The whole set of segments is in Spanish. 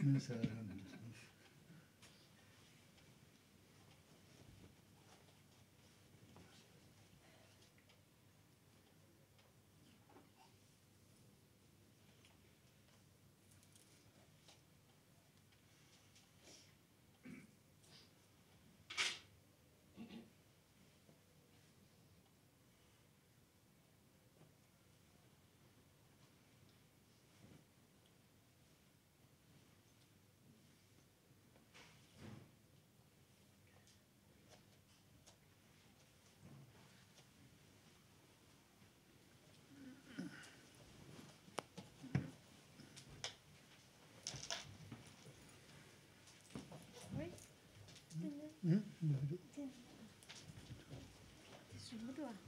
Mm-hmm. ah.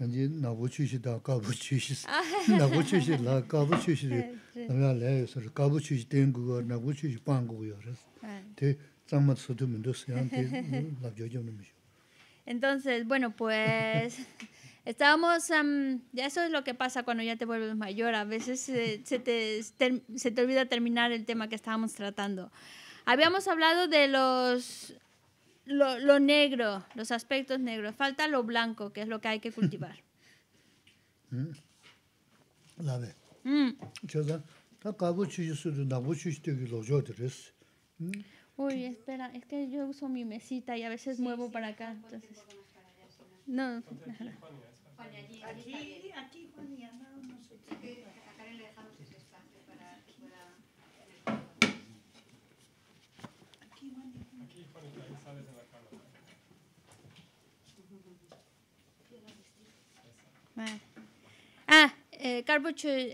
Entonces, bueno, pues estábamos um, ya eso es lo que pasa cuando ya te vuelves mayor, a veces eh, se te se te olvida terminar el tema que estábamos tratando. Habíamos hablado de los lo, lo negro, los aspectos negros, falta lo blanco, que es lo que hay que cultivar. Mm. La mm. Uy, espera, es que yo uso mi mesita y a veces muevo para acá. Entonces... No, no. Aquí, aquí, Ah, ah eh,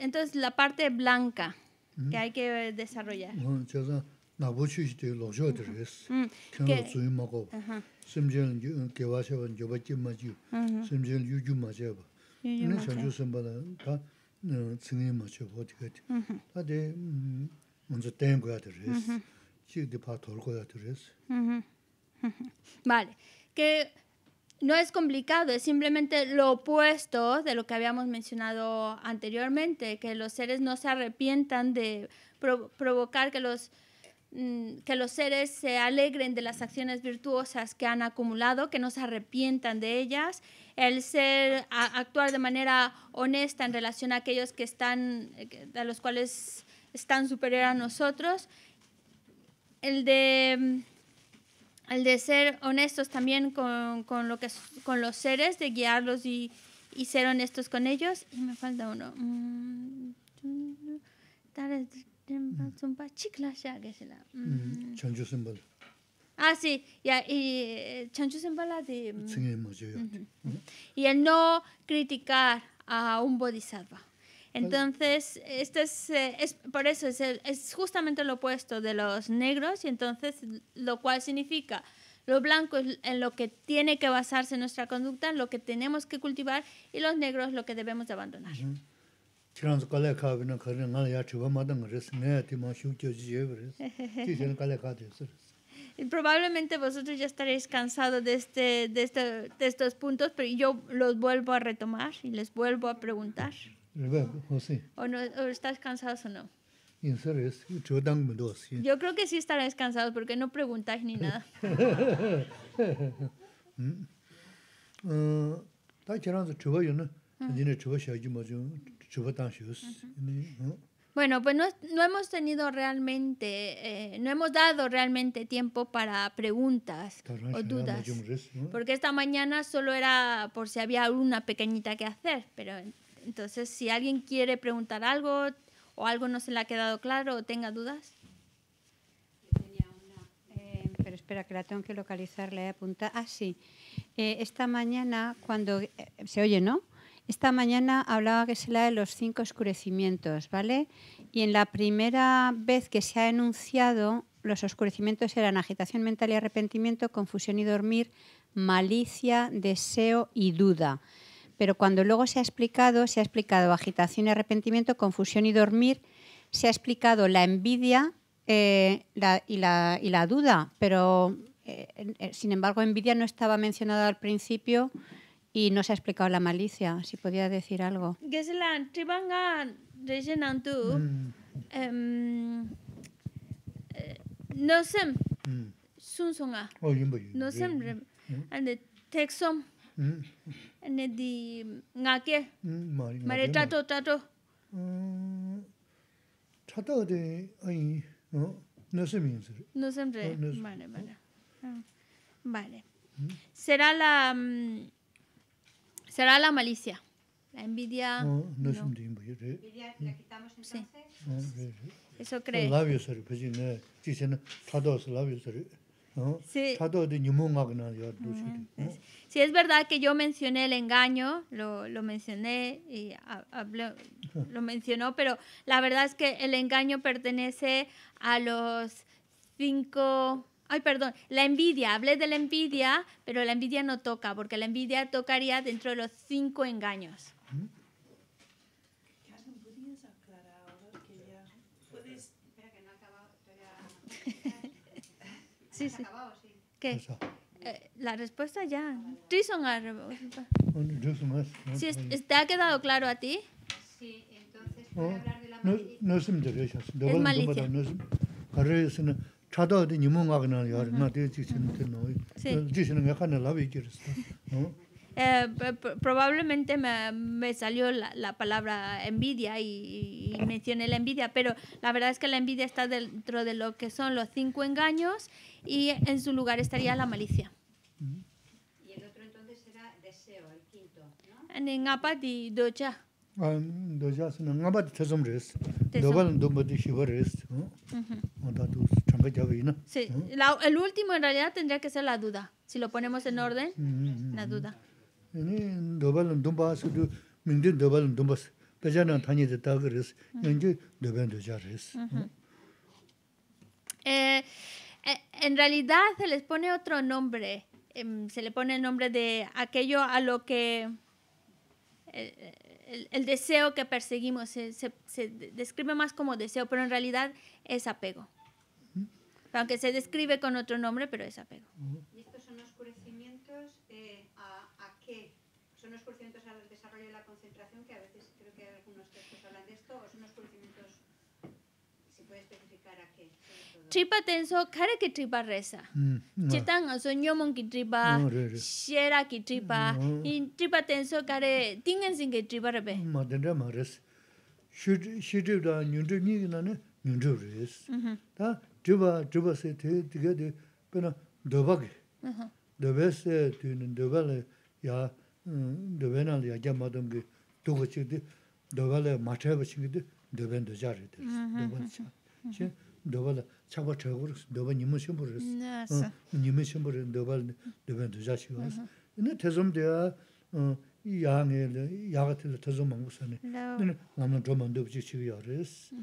entonces la parte blanca que mm. hay que eh, desarrollar. Vale, que no es complicado, es simplemente lo opuesto de lo que habíamos mencionado anteriormente, que los seres no se arrepientan de provocar que los, mm, que los seres se alegren de las acciones virtuosas que han acumulado, que no se arrepientan de ellas, el ser actuar de manera honesta en relación a aquellos que están, a los cuales están superior a nosotros, el de el de ser honestos también con, con, lo que, con los seres, de guiarlos y, y ser honestos con ellos. Y me falta uno. Mm, ah, sí, ya, y eh, de... Mm, y el no criticar a un bodhisattva. Entonces, este eh, es, por eso es, es justamente lo opuesto de los negros y entonces lo cual significa lo blanco es en lo que tiene que basarse nuestra conducta, en lo que tenemos que cultivar y los negros lo que debemos de abandonar. probablemente vosotros ya estaréis cansados de, este, de, este, de estos puntos, pero yo los vuelvo a retomar y les vuelvo a preguntar. O, no, o estás cansado o no. Yo creo que sí estarás cansado porque no preguntáis ni nada. Bueno, pues no, no hemos tenido realmente, eh, no hemos dado realmente tiempo para preguntas o dudas, porque esta mañana solo era por si había una pequeñita que hacer, pero entonces, si alguien quiere preguntar algo o algo no se le ha quedado claro o tenga dudas. Eh, pero espera, que la tengo que localizar, la he apuntado. Ah, sí. Eh, esta mañana, cuando... Eh, se oye, ¿no? Esta mañana hablaba que se la de los cinco oscurecimientos, ¿vale? Y en la primera vez que se ha enunciado, los oscurecimientos eran agitación mental y arrepentimiento, confusión y dormir, malicia, deseo y duda pero cuando luego se ha explicado, se ha explicado agitación y arrepentimiento, confusión y dormir, se ha explicado la envidia eh, y, la, duda, pero eh, eh, sin embargo envidia no estaba mencionada al principio y no se ha explicado la malicia, si podía decir algo. no sé no ¿De di ngake hmm, mare tato tato hmm, tato de ay no no se me no se me vale vale ah, vale hmm. será la mm, será la malicia la envidia no no se me envidia la quitamos entonces ah, eso cree labios pero pues no dicen tato labios pero Sí. sí, es verdad que yo mencioné el engaño, lo, mencioné y lo mencionó, pero la verdad es que el engaño pertenece a los cinco... Ay, perdón, la envidia, hablé de la envidia, pero la envidia no toca, porque la envidia tocaría dentro de los cinco engaños. Sí, sí. ¿Qué? Eh, la respuesta ya. ¿Te ha quedado claro a ti? Sí, entonces hablar de la malicia. No, es malicia. Es malicia. Eh, probablemente me, me salió la, la, palabra envidia y, mencioné la envidia, pero la verdad es que la envidia está dentro de lo que son los cinco engaños y en su lugar estaría la malicia. Y el otro entonces era deseo, el quinto, ¿no? Sí, el último en realidad tendría que ser la duda. Si lo ponemos en orden, la duda. Eh, eh, en realidad se les pone otro nombre em, se le pone el nombre de aquello a lo que el, deseo que perseguimos se, describe más como deseo, pero en realidad es apego. Aunque se describe con otro nombre, pero es apego. tripa tenso kare ki tripa resa. Hmm, hmm, hmm. Cheta aso so nyomon ki tripa, shera ki tripa, in tripa tenso kare tingan ki tripa rabe. Ma tenda ma resa. Shiri da nyundu nyingi na ne, nyundu resa. Ta tripa, tripa se te tiga de pena doba ki. Doba se tu nin doba le ya, doba na le ya kya ma dongi doga chigdi, doba le ma treba chigdi, doba ndoja re resa. Doba le cha. Doba le. 차고 저거 너번 님은 좀 부르스 님은 좀 부르는 너번 너번 근데 대좀 돼야 양에 야가틀 대좀 먹고 사네 근데 남은 좀 먹는 거지 치우야리스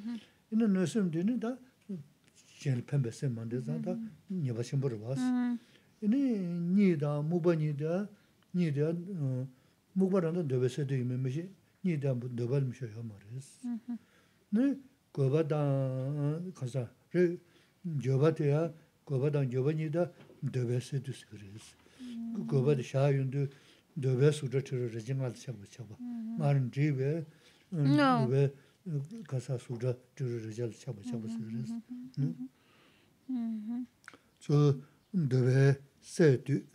근데 너슨 되는 다 제일 편배스 만들다 다 녀버신 부르 왔어 근데 니다 무번이다 니다 어 너버서 되면 뭐지 니다 너벌 미셔야 말레스 네 고바다 가서 gyoba teya, gyoba dan gyoba nida, dobe se du se kriz. Gyoba de shaa yundu, dobe suda tira rejima de chakba chakba. Maarin dribe, um, dobe uh, kasa suda tira rejima de chakba chakba se kriz. Hmm. Mm-hmm. So, dobe se du,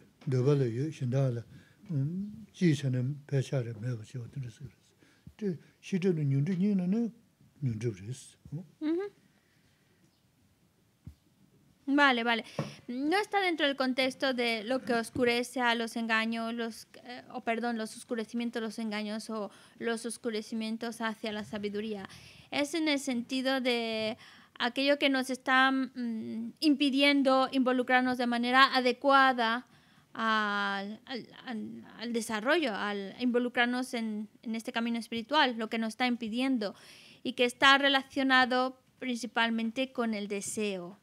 Vale, vale. No está dentro del contexto de lo que oscurece a los engaños, los, eh, o perdón, los oscurecimientos, los engaños o los oscurecimientos hacia la sabiduría. Es en el sentido de aquello que nos está mm, impidiendo involucrarnos de manera adecuada al, desarrollo, al involucrarnos en este camino espiritual, lo que nos está impidiendo y que está relacionado principalmente con el deseo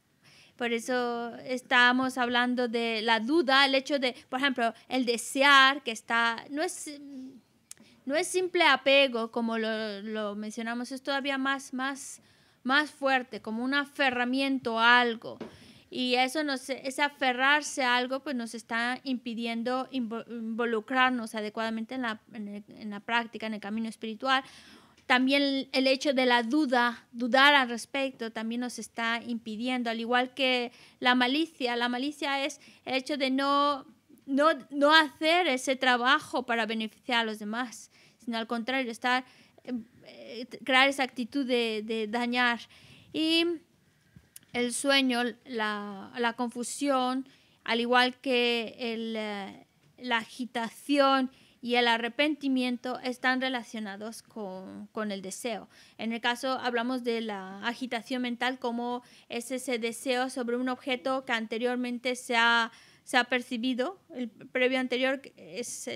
por eso estábamos hablando de la duda, el hecho de, por ejemplo, el desear que está, no es, no es simple apego, como lo, mencionamos, es todavía más, más, más fuerte, como un aferramiento a algo. Y eso nos, es aferrarse a algo, pues nos está impidiendo involucrarnos adecuadamente en la, en la práctica, en el camino espiritual, también el hecho de la duda, dudar al respecto, también nos está impidiendo, al igual que la malicia. La malicia es el hecho de no, no, hacer ese trabajo para beneficiar a los demás, sino al contrario, estar, eh, crear esa actitud de, dañar. Y el sueño, la, confusión, al igual que eh, la agitación y el arrepentimiento están relacionados con, con, el deseo. En el caso hablamos de la agitación mental como es ese deseo sobre un objeto que anteriormente se ha, se ha percibido, el previo anterior es,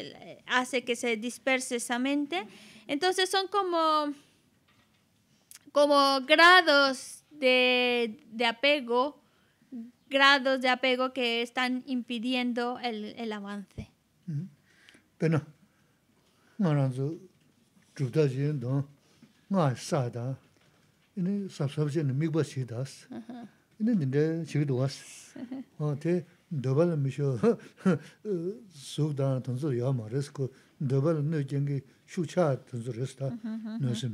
hace que se disperse esa mente. Entonces son como, como grados de, de apego, grados de apego que están impidiendo el, el avance. Pero nga ranzu dhruvda jen dung, nga saa da, ini sab-sab jen na mikba chi das, ini dinde chigido was. Te dhobala misho suk dana tanzu ya ma res, ko dhobala nu jengi shu cha tanzu res da, nu sim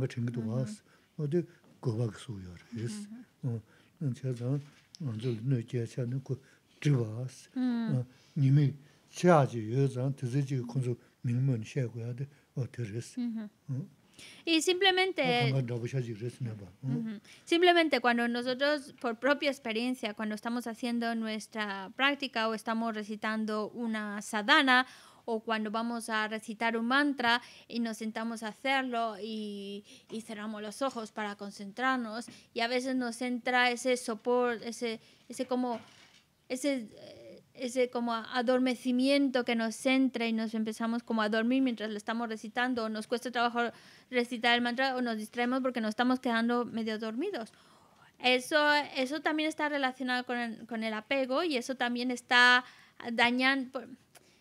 sim Y simplemente... Mm-hmm. Mm-hmm. Simplemente cuando nosotros, por propia experiencia, cuando estamos haciendo nuestra práctica o estamos recitando una sadhana o cuando vamos a recitar un mantra y nos sentamos a hacerlo y, y cerramos los ojos para concentrarnos y a veces nos entra ese sopor, ese, ese como ese ese como adormecimiento que nos entra y nos empezamos como a dormir mientras lo estamos recitando o nos cuesta trabajo recitar el mantra o nos distraemos porque nos estamos quedando medio dormidos. Eso, eso también está relacionado con el, con el apego y eso también está dañando,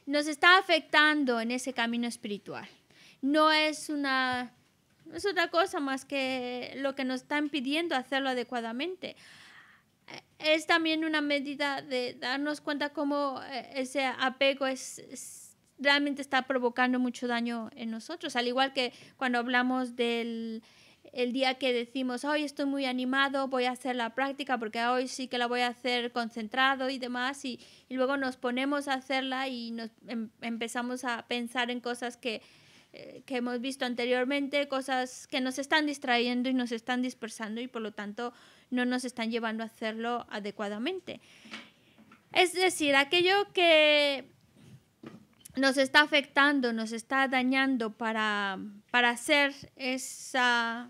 nos está afectando en ese camino espiritual. No es una otra cosa más que lo que nos está impidiendo hacerlo adecuadamente. Es también una medida de darnos cuenta cómo eh, ese apego realmente está provocando mucho daño en nosotros, al igual que cuando hablamos del el día que decimos, hoy estoy muy animado, voy a hacer la práctica porque hoy sí que la voy a hacer concentrado y demás, y, luego nos ponemos a hacerla y nos em, empezamos a pensar en cosas que, eh, que hemos visto anteriormente, cosas que nos están distrayendo y nos están dispersando y por lo tanto no nos están llevando a hacerlo adecuadamente. Es decir, aquello que nos está afectando, nos está dañando para, para hacer esa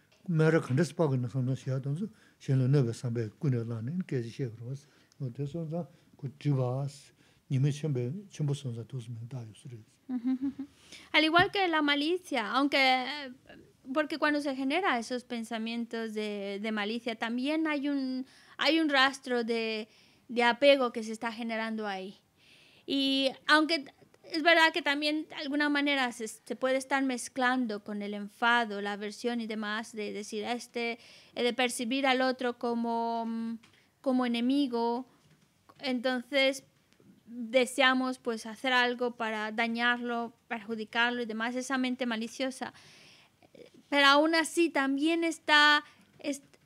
Al igual que la malicia, aunque, porque cuando se genera esos pensamientos de, de malicia, también hay un, hay un rastro de, de apego que se está generando ahí. Y aunque es verdad que también de alguna manera se, puede estar mezclando con el enfado, la aversión y demás, de decir a este, eh, de percibir al otro mm, como, enemigo. Entonces deseamos pues hacer algo para dañarlo, perjudicarlo y demás, esa mente maliciosa. Pero aún así también está,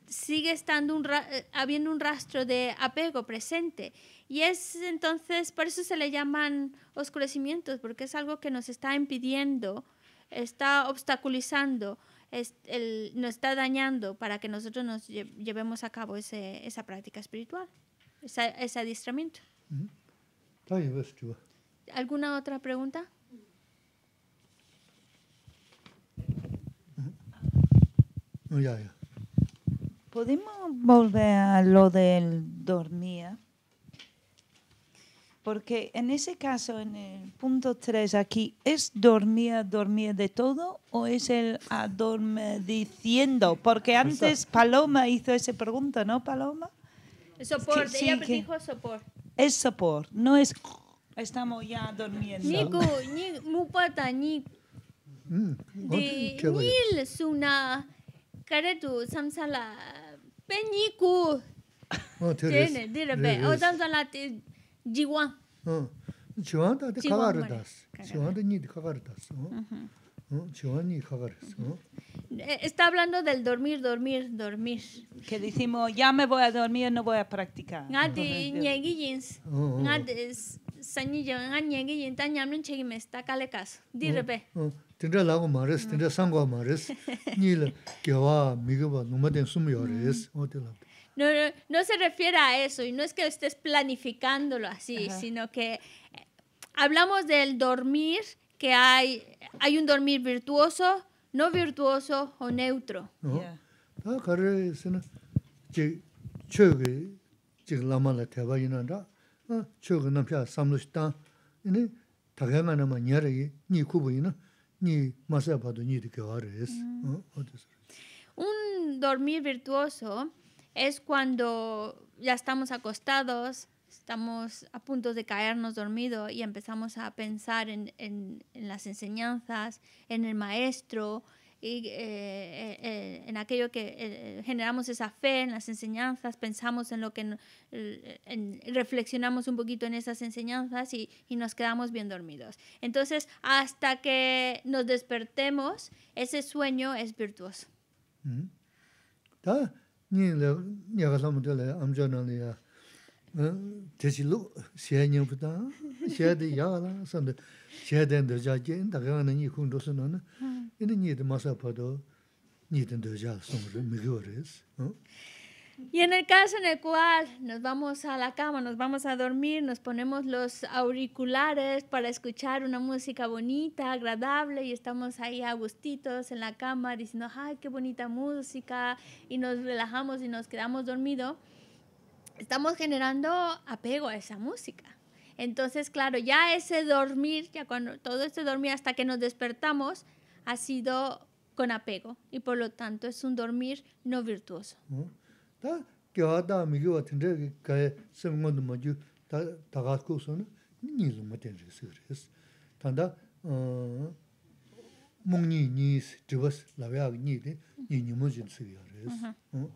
sigue estando eh, habiendo un rastro de apego presente y es entonces, por eso se le llaman oscurecimientos, porque es algo que nos está impidiendo, está obstaculizando, nos está dañando para que nosotros nos llevemos a cabo esa práctica espiritual, ese adiestramiento. Pues, ¿Alguna otra pregunta? ¿Podemos volver a lo del dormir? porque en ese caso, en el punto 3 aquí, ¿es dormir, dormir de todo o es el adormeciendo? Porque antes Paloma hizo esa pregunta, ¿no, Paloma? Sopor, soporte, ella dijo sopor. Es sopor, no es estamos ya durmiendo. Nico, ni mupata ni mm, de nil suna karetu samsala pe Tiene, de o samsala Jiwa. Jiwa da de kagar das. Jiwa de ni de kagar das. Jiwa ni kagar eh, Está hablando del dormir, dormir, dormir. Que decimos, ya me voy a dormir, no voy a practicar. Ngati nyegi jins. Ngati sanyi jo nga nyegi jin ta nyamrin chegi me sta kale kas. Di rebe. Tindra lago maris, tindra sangwa maris. Ni la gewa migwa numaden sum yores. Ote no, se refiere a eso y no es que estés planificándolo así, sino que eh, hablamos del dormir, que hay, hay un dormir virtuoso, no virtuoso o neutro. Un dormir virtuoso es cuando ya estamos acostados, estamos a punto de caernos dormido y empezamos a pensar en, las enseñanzas, en el maestro, y, eh, eh, eh, en aquello que generamos esa fe, en las enseñanzas, pensamos en lo que, reflexionamos un poquito en esas enseñanzas y, nos quedamos bien dormidos. Entonces, hasta que nos despertemos, ese sueño es virtuoso. Mm-hmm. Ah, nīngi 내가 sāma tuyāla āmchā nāli 시행이보다 tēchī lū, xē nyāpa tā, xē tē yāla, sānta xē tēn dōjā kē, tā kāngā nā māsā Y en el caso en el cual nos vamos a la cama, nos vamos a dormir, nos ponemos los auriculares para escuchar una música bonita, agradable y estamos ahí a gustitos en la cama diciendo, ay, qué bonita música y nos relajamos y nos quedamos dormidos, estamos generando apego a esa música. Entonces, claro, ya ese dormir, ya cuando todo este dormir hasta que nos despertamos, ha sido con apego y por lo tanto es un dormir no virtuoso. क्या दामी요 같은 데에 쓰는 것도 뭐지 다 다가스고스는 니즈 좀 맡을 단다 어 목니니스 드버스 라베아니데 이님은 좀 쓰기가 어렵습니다. 응?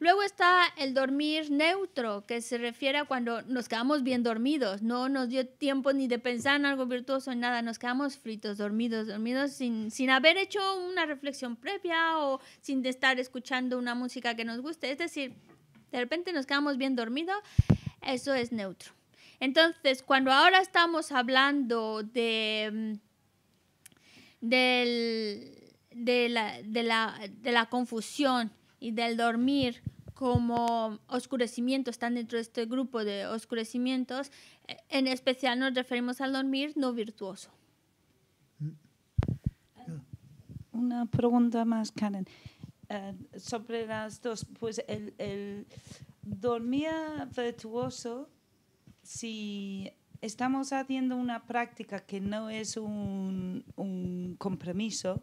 Luego está el dormir neutro, que se refiere a cuando nos quedamos bien dormidos, no nos dio tiempo ni de pensar en algo virtuoso, ni nada, nos quedamos fritos, dormidos, dormidos, sin, haber hecho una reflexión previa o sin estar escuchando una música que nos guste. Es decir, de repente nos quedamos bien dormidos, eso es neutro. Entonces, cuando ahora estamos hablando de, mm, la, la confusión, y del dormir como oscurecimiento están dentro de este grupo de oscurecimientos. Eh, en especial nos referimos al dormir no virtuoso. Una pregunta más, Karen. Eh, sobre las dos, pues el, el dormir virtuoso, si estamos haciendo una práctica que no es un, un compromiso,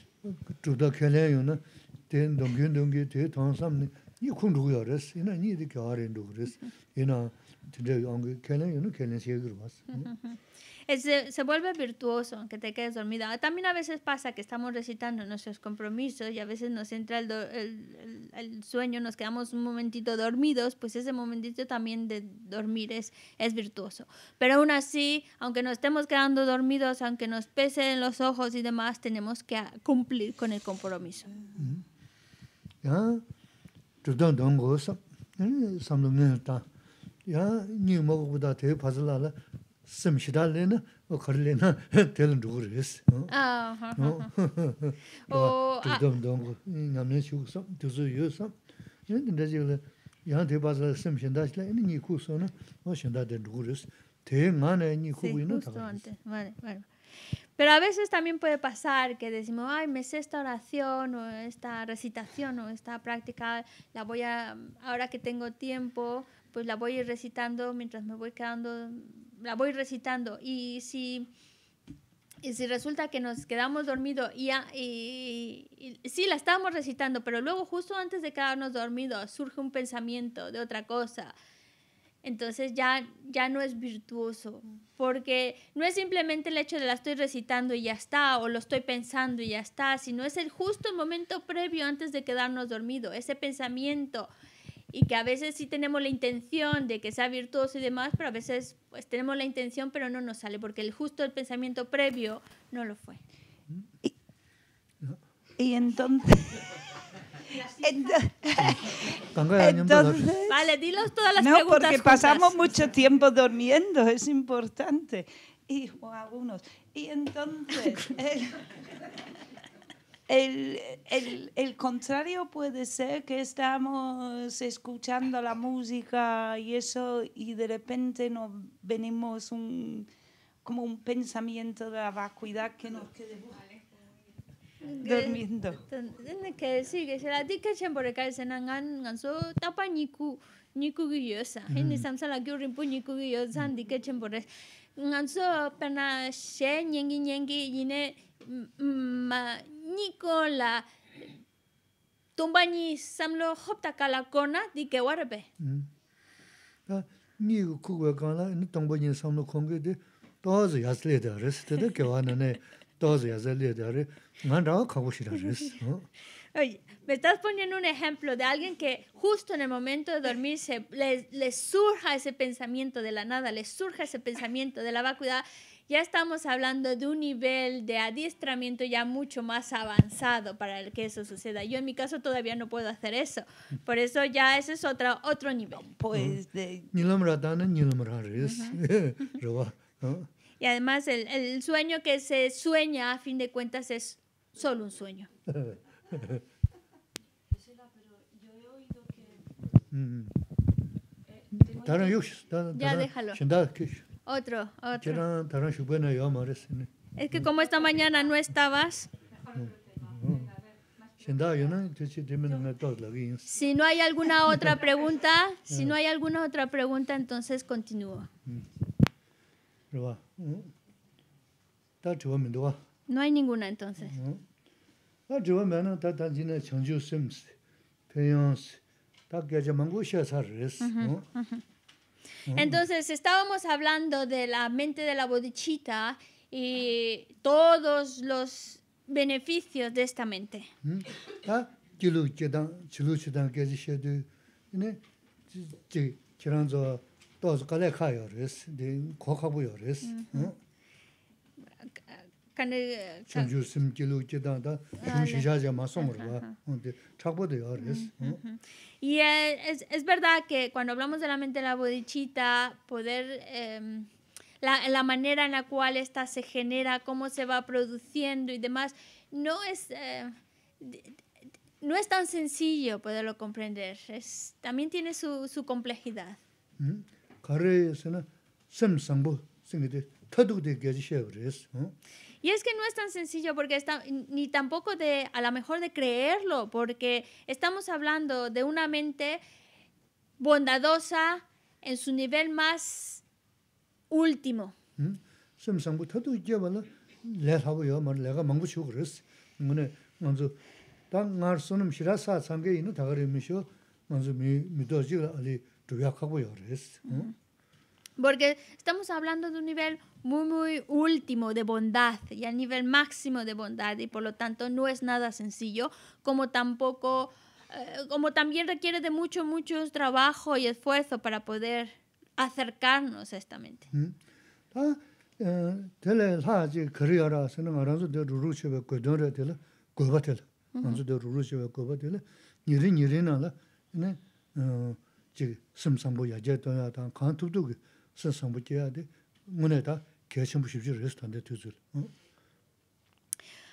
zhubda kyalaya yuna, ten dungyun dungyi, te tangsam, nyi khun ina ina yuna Eh, se, se, vuelve virtuoso, aunque te quedes dormida. También a veces pasa que estamos recitando nuestros compromisos y a veces nos entra el, el, sueño, nos quedamos un momentito dormidos, pues ese momentito también de dormir es, es virtuoso. Pero aún así, aunque nos estemos quedando dormidos, aunque nos pese en los ojos y demás, tenemos que cumplir con el compromiso. Mm-hmm. ¿Ya? sim shidale o karle na tel ah ha ha o dum dum na men shu sam tu zu yu sam yin de ji yan de ba za sim ni ku so na o shin de ndugur te ma ni ku yu ta vale vale Pero a veces también puede pasar que decimos, ay, me sé esta oración o esta recitación o esta práctica, la voy a, ahora que tengo tiempo, pues la voy recitando mientras me voy quedando, la voy recitando. Y si, y si resulta que nos quedamos dormidos y, y, sí, la estábamos recitando, pero luego justo antes de quedarnos dormidos surge un pensamiento de otra cosa. Entonces ya, ya no es virtuoso, porque no es simplemente el hecho de la estoy recitando y ya está, o lo estoy pensando y ya está, sino es el justo momento previo antes de quedarnos dormido, ese pensamiento, y que a veces sí tenemos la intención de que sea virtuoso y demás, pero a veces pues tenemos la intención pero no nos sale porque el justo el pensamiento previo no lo fue. Y, entonces... Entonces, vale, dilos todas las no, Porque pasamos mucho tiempo durmiendo, es importante. Y o algunos. Y entonces, El, el, el, contrario puede ser que estamos escuchando la música y eso y de repente nos venimos un, como un pensamiento de la ah, vacuidad que nos quede durmiendo. Tiene que decir que se la por mm. por cae se nangan ganso tapa niku niku guiosa. Hindi samsa la un rinpo niku guiosa por siempre ganso pena she nyengi y yine ma Nicola tumbani samlo hopta kala kona di ke warbe da mm. ni ku wa kala ni samlo khongge de doz yasle de res de de ke wana ne toze yasle de re man ra ka go shira res Oye, me estás poniendo un ejemplo de alguien que justo en el momento de dormirse le, le surja ese pensamiento de la nada, le surja ese pensamiento de la vacuidad ya estamos hablando de un nivel de adiestramiento ya mucho más avanzado para el que eso suceda. Yo en mi caso todavía no puedo hacer eso. Por eso ya ese es otro, otro nivel. Pues de... y además el, el sueño que se sueña a fin de cuentas es solo un sueño. Ya déjalo. Otro, otro. Ah, es que como esta mañana no estabas. Si no hay alguna otra pregunta, si ah. no hay alguna otra pregunta, entonces continúa. Mm. No hay ninguna entonces. Mm. Entonces, estábamos hablando de la mente de la bodichita y todos los beneficios de esta mente. Mm y eh, es verdad que cuando hablamos de la mente de la bodichita poder em, la, la manera en la cual esta se genera, cómo se va produciendo y demás, no es, eh, no es tan sencillo poderlo comprender. Es, también tiene su, su complejidad. Mm-hmm. Y es que no es tan sencillo porque está, ni tampoco de, a lo mejor de creerlo, porque estamos hablando de una mente bondadosa en su nivel más último. Porque estamos hablando de un nivel muy, muy último de bondad y al nivel máximo de bondad y por lo tanto no es nada sencillo, como tampoco, eh, como también requiere de mucho, mucho trabajo y esfuerzo para poder acercarnos a esta mente. Mm.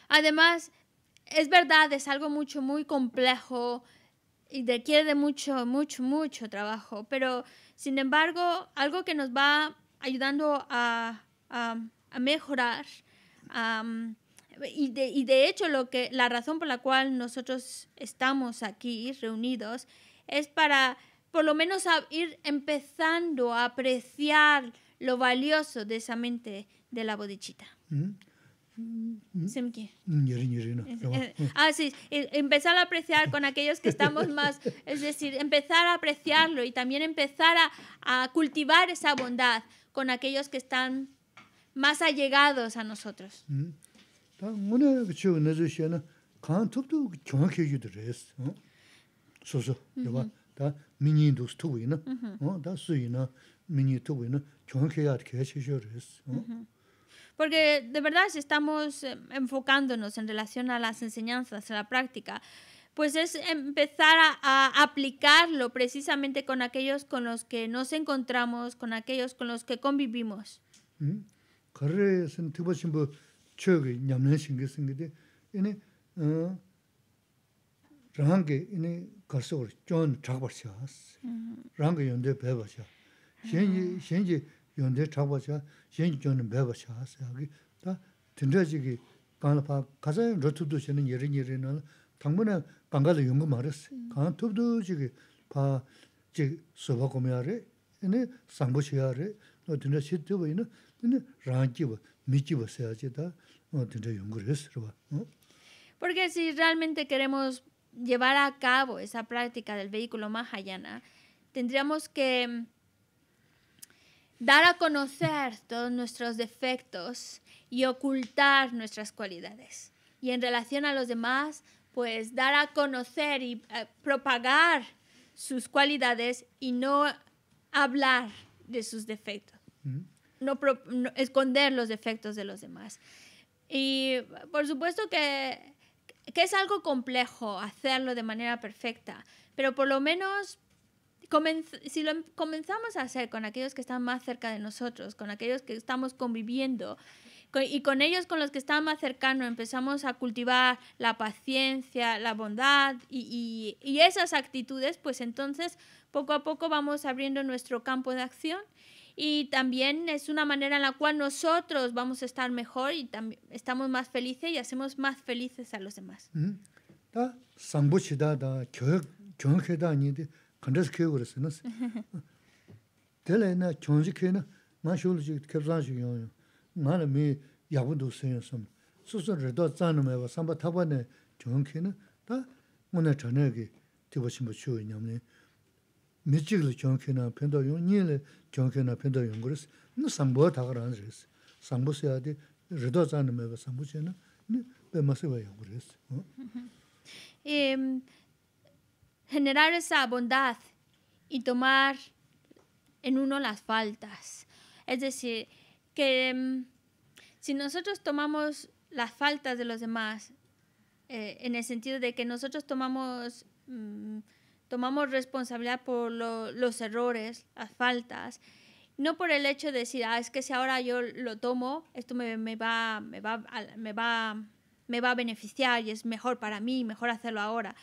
Además, es verdad, es algo mucho, muy complejo y requiere de mucho, mucho, mucho trabajo, pero sin embargo, algo que nos va ayudando a, mejorar y, de, y de hecho lo que, la razón por la cual nosotros estamos aquí reunidos es para por lo menos a ir empezando a apreciar lo valioso de esa mente de la bodichita. Ah, sí, empezar a apreciar con aquellos que estamos más, es decir, empezar a apreciarlo y también empezar a, a cultivar esa bondad con aquellos que están más allegados a nosotros. Mm-hmm. Porque de verdad si estamos eh, enfocándonos en relación a las enseñanzas, a la práctica, pues es empezar a, aplicarlo precisamente con aquellos con los que nos encontramos, con aquellos con los que convivimos. rāngi inī karsukur chōn chakbar chās, rāngi yondē bēba chā, shēnji yondē chakbar chā, shēnji chōn bēba chās, tā tindrā chīgi kāna pā, kāsā yon rōtubdō chēnā yirī yirī nāla, tāngbūna kāngāla yungu mārēs, kāna tūbdō chīgi pā chīgi sūpa kumyā rē, inī sāngbō chīyā rē, tā tindrā chītibu tindrā Porque si realmente queremos llevar a cabo esa práctica del vehículo Mahayana, tendríamos que mm, dar a conocer todos nuestros defectos y ocultar nuestras cualidades. Y en relación a los demás, pues dar a conocer y eh, propagar sus cualidades y no hablar de sus defectos, no, no esconder los defectos de los demás. Y por supuesto que que es algo complejo hacerlo de manera perfecta, pero por lo menos si lo em-, comenzamos a hacer con aquellos que están más cerca de nosotros, con aquellos que estamos conviviendo, y con ellos con los que están más cercanos empezamos a cultivar la paciencia, la bondad y esas actitudes, pues entonces poco a poco vamos abriendo nuestro campo de acción y también es una manera en la cual nosotros vamos a estar mejor y estamos más felices y hacemos más felices a los demás. Em, generar esa bondad y tomar en uno las faltas. Es decir, que em, si nosotros tomamos las faltas de los demás, eh, en el sentido de que nosotros tomamos mm, tomamos responsabilidad por los errores, las faltas, no por el hecho de decir, ah, es que si ahora yo lo tomo, esto me, va, me, va, me, va, a beneficiar y es mejor para mí, mejor hacerlo ahora.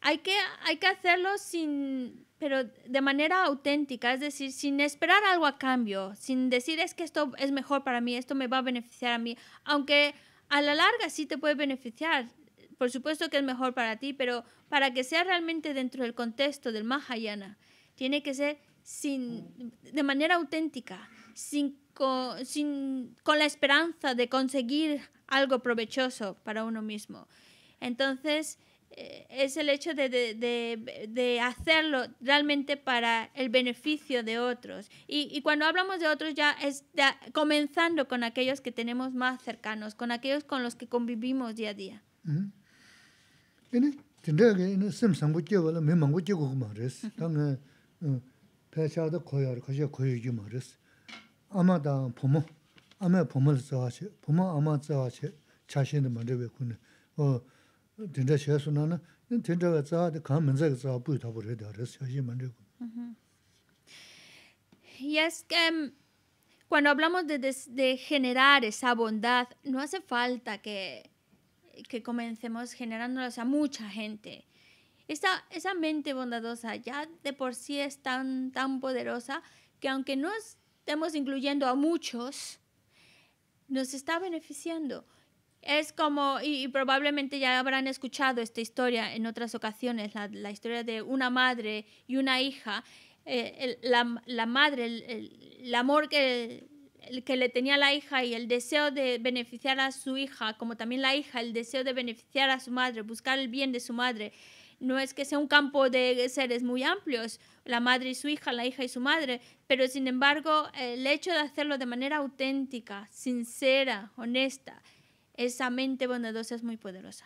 Hay que, hay que hacerlo sin, pero de manera auténtica, es decir, sin esperar algo a cambio, sin decir es que esto es mejor para mí, esto me va a beneficiar a mí, aunque a la larga sí te puede beneficiar, por supuesto que es mejor para ti, pero para que sea realmente dentro del contexto del Mahayana, tiene que ser sin, de manera auténtica, con, la esperanza de conseguir algo provechoso para uno mismo. Entonces, eh, es el hecho de, hacerlo realmente para el beneficio de otros. Y, cuando hablamos de otros ya es comenzando con aquellos que tenemos más cercanos, con aquellos con los que convivimos día a día. 이니 진짜게 이니 심 상부 찌어라 매 망부 찌고 말레스 당에 음 패샤도 고여 거기 고여기 말레스 아마다 보모 아마 보모를 좋아하시 보모 아마 좋아하시 자신의 말을 외군 어 진짜 셔스나는 진짜가 좋아도 가 문제가 좋아 보이다 버려야 돼서 사실 음 Yes, um, cuando hablamos de, de generar esa bondad, no hace falta que, que comencemos generándolas a mucha gente. Esa, esa mente bondadosa ya de por sí es tan, tan poderosa que aunque no estemos incluyendo a muchos, nos está beneficiando. Es como, y, probablemente ya habrán escuchado esta historia en otras ocasiones, la, historia de una madre y una hija. Eh, la, madre, el amor que que le tenía la hija y el deseo de beneficiar a su hija, como también la hija, el deseo de beneficiar a su madre, buscar el bien de su madre. No es que sea un campo de seres muy amplios, la madre y su hija, la hija y su madre, pero sin embargo el hecho de hacerlo de manera auténtica, sincera, honesta, esa mente bondadosa es muy poderosa.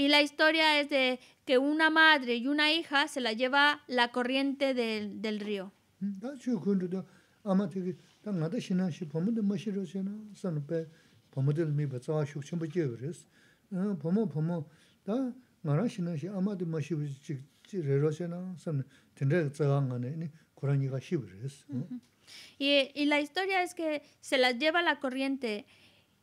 Y la historia es de que una madre y una hija se la lleva la corriente del, río. Y, la historia es que se las lleva la corriente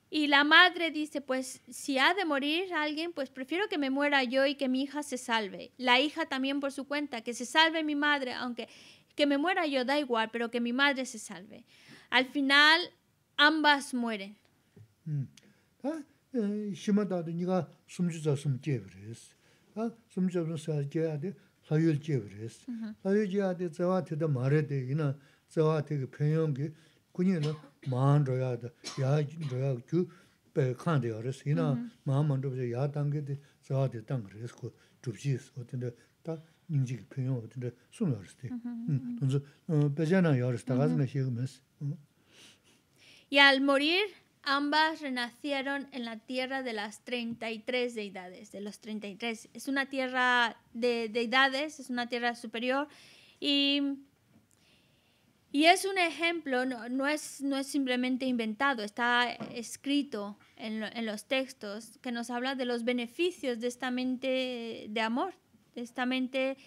y la madre dice, pues si ha de morir alguien, pues prefiero que me muera yo y que mi hija se salve. La hija también por su cuenta, que se salve mi madre, aunque que me muera yo da igual, pero que mi madre se salve. Al final, ambas mueren. Y al morir Ambas renacieron en la tierra de las 33 deidades, de los 33. Es una tierra de deidades, es una tierra superior y y es un ejemplo, no, es, simplemente inventado, está escrito en, los textos que nos habla de los beneficios de esta mente de amor, de esta mente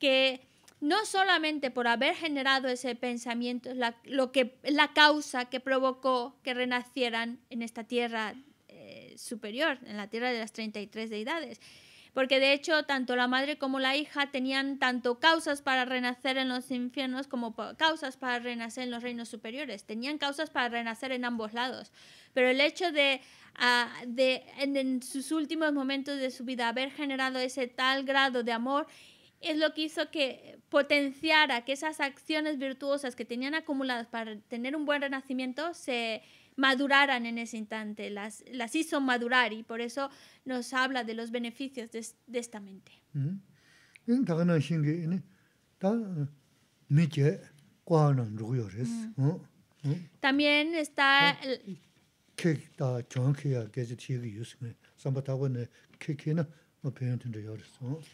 que no solamente por haber generado ese pensamiento es la, causa que provocó que renacieran en esta tierra eh, superior, en la tierra de las 33 deidades, porque de hecho tanto la madre como la hija tenían tanto causas para renacer en los infiernos como causas para renacer en los reinos superiores, tenían causas para renacer en ambos lados, pero el hecho de, ah, en sus últimos momentos de su vida haber generado ese tal grado de amor es lo que hizo que potenciara que esas acciones virtuosas que tenían acumuladas para tener un buen renacimiento se maduraran en ese instante, las, las hizo madurar y por eso nos habla de los beneficios de, esta mente. Mm. Mm. También está...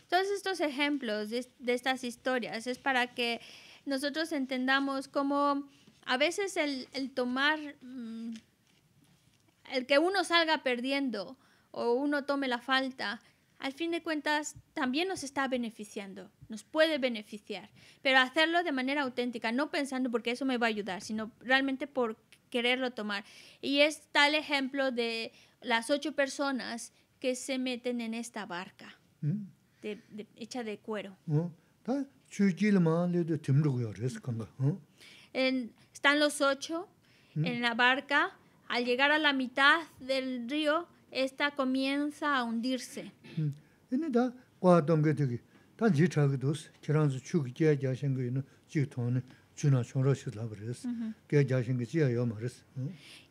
todos estos ejemplos de, estas historias es para que nosotros entendamos cómo a veces el, el tomar, mm, el que uno salga perdiendo o uno tome la falta, al fin de cuentas también nos está beneficiando, nos puede beneficiar, pero hacerlo de manera auténtica, no pensando porque eso me va a ayudar, sino realmente por quererlo tomar. Y es tal ejemplo de las ocho personas que se meten en esta barca ¿Mm? de, hecha de cuero. ¿Mm? Están los ocho en la barca. Al llegar a la mitad del río, esta comienza a hundirse.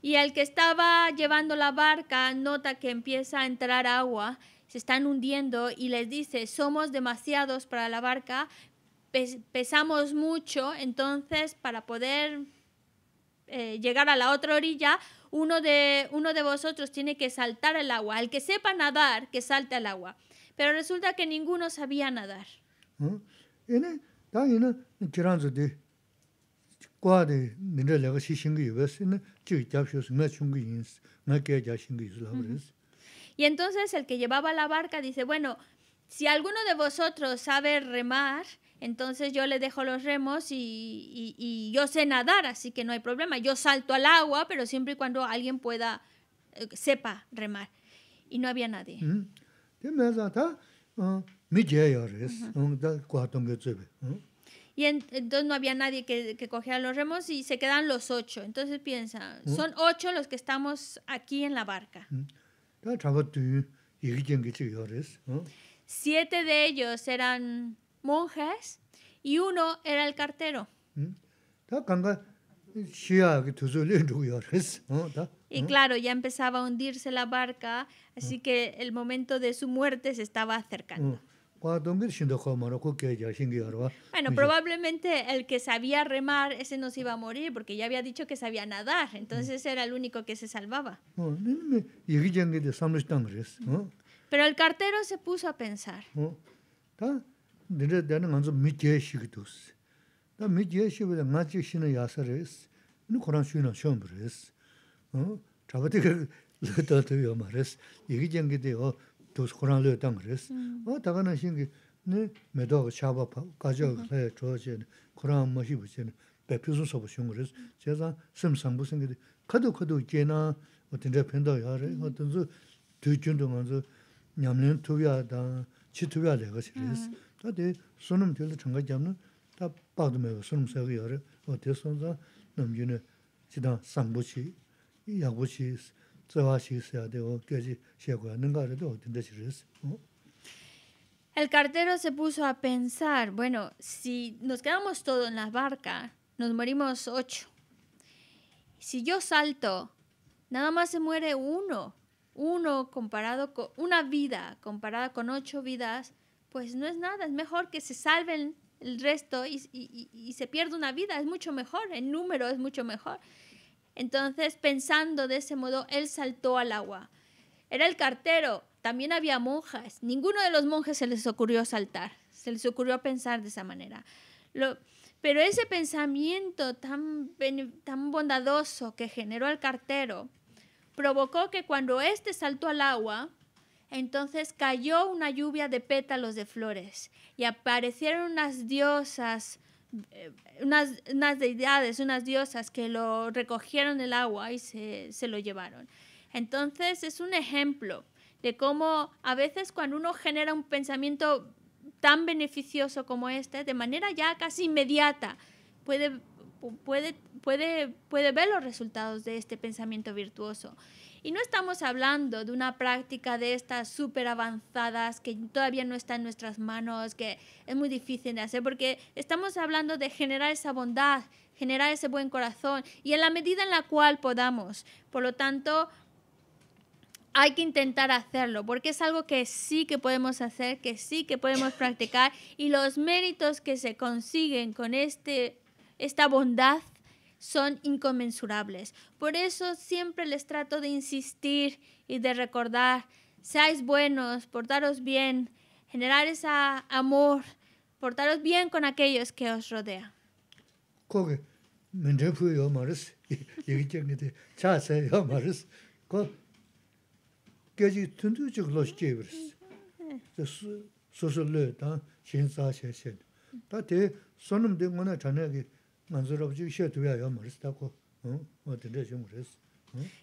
Y el que estaba llevando la barca nota que empieza a entrar agua, se están hundiendo y les dice, somos demasiados para la barca, pesamos mucho, entonces para poder eh, llegar a la otra orilla, uno de, uno de vosotros tiene que saltar al agua. El que sepa nadar, que salte al agua. Pero resulta que ninguno sabía nadar. Mm. Y entonces el que llevaba la barca dice, bueno, si alguno de vosotros sabe remar, entonces yo le dejo los remos y, yo sé nadar, así que no hay problema. Yo salto al agua, pero siempre y cuando alguien pueda, eh, sepa remar. Y no había nadie. Mm. Y entonces no había nadie que, que cogiera los remos y se quedan los ocho. Entonces piensa, mm. son ocho los que estamos aquí en la barca. Mm. Siete de ellos eran monjes y uno era el cartero. ¿Mm? Y ¿Mm? claro, ya empezaba a hundirse la barca, ¿Mm? así que el momento de su muerte se estaba acercando. Bueno, probablemente el que sabía remar, ese no se iba a morir, porque ya había dicho que sabía nadar, entonces era el único que se salvaba. Pero el cartero se puso a pensar. dhīrā dhāna ngā dzō mī jē shīgī dōs. Dā mī jē shīgī dā ngā jī shīna yāsā rēs, nī Qurāṋ shūyī na shūyī mū rēs. Chāpa tī kā lō tā tō yō mā rēs, yīgī jāngi dī yō dōs Qurāṋ lō tāng rēs. Wā tā kā na 어떤 nī mē dō kā chāpa pā, kā El cartero se puso a pensar, bueno, si nos quedamos todos en la barca, nos morimos ocho. Si yo salto, nada más se muere uno. Uno comparado con una vida comparada con ocho vidas pues no es nada, es mejor que se salven el resto y, se pierda una vida, es mucho mejor, el número es mucho mejor. Entonces, pensando de ese modo, él saltó al agua. Era el cartero, también había monjas, ninguno de los monjes se les ocurrió saltar, se les ocurrió pensar de esa manera. pero ese pensamiento tan, tan bondadoso que generó el cartero provocó que cuando éste saltó al agua, entonces cayó una lluvia de pétalos de flores y aparecieron unas diosas, eh, unas, deidades, unas diosas que lo recogieron del agua y se, lo llevaron. Entonces es un ejemplo de cómo a veces cuando uno genera un pensamiento tan beneficioso como este, de manera ya casi inmediata, puede ver los resultados de este pensamiento virtuoso. Y no estamos hablando de una práctica de estas súper avanzadas que todavía no está en nuestras manos, que es muy difícil de hacer, porque estamos hablando de generar esa bondad, generar ese buen corazón y en la medida en la cual podamos. Por lo tanto, hay que intentar hacerlo, porque es algo que sí que podemos hacer, que sí que podemos practicar y los méritos que se consiguen con este, esta bondad son inconmensurables. Por eso siempre les trato de insistir y de recordar, seáis buenos, portaros bien, generar ese amor, portaros bien con aquellos que os rodean.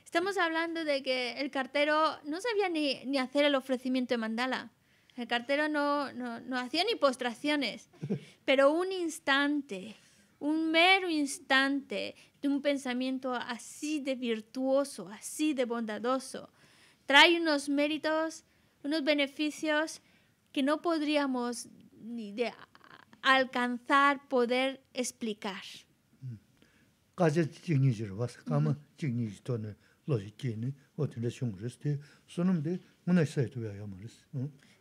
Estamos hablando de que el cartero no sabía ni, hacer el ofrecimiento de mandala. El cartero no, no, no hacía ni postraciones. Pero un instante, un mero instante de un pensamiento así de virtuoso, así de bondadoso, trae unos méritos, unos beneficios que no podríamos ni de alcanzar, poder explicar. De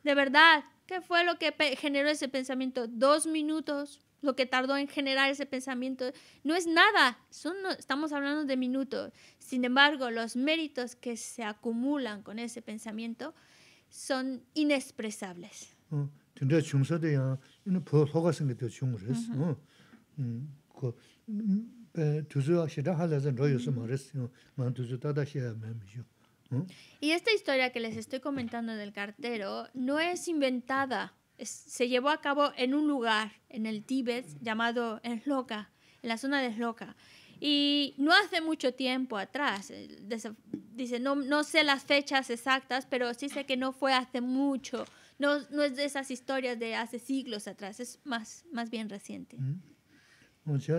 verdad, ¿qué fue lo que generó ese pensamiento? Dos minutos, lo que tardó en generar ese pensamiento, no es nada, son, estamos hablando de minutos. Sin embargo, los méritos que se acumulan con ese pensamiento son inexpresables. Y esta historia que les estoy comentando del cartero no es inventada, se llevó a cabo en un lugar en el Tíbet llamado Esloca, en la zona de Sloka. Y no hace mucho tiempo atrás, eh, dice, no, no sé las fechas exactas, pero sí sé que no fue hace mucho no, no es de esas historias de hace siglos atrás, es más, más bien reciente. Mm. Mm,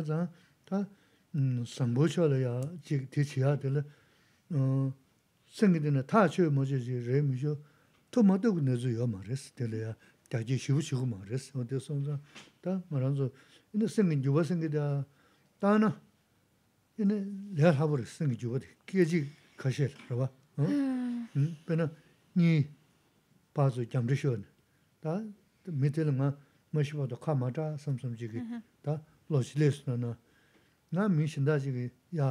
pāzu gyamrishio 다 Tā mithili ngā 섬섬지기 다 kā 나 미신다지기 야 tā loch līs nā nā. Ngā mī shindā jīgī, yā,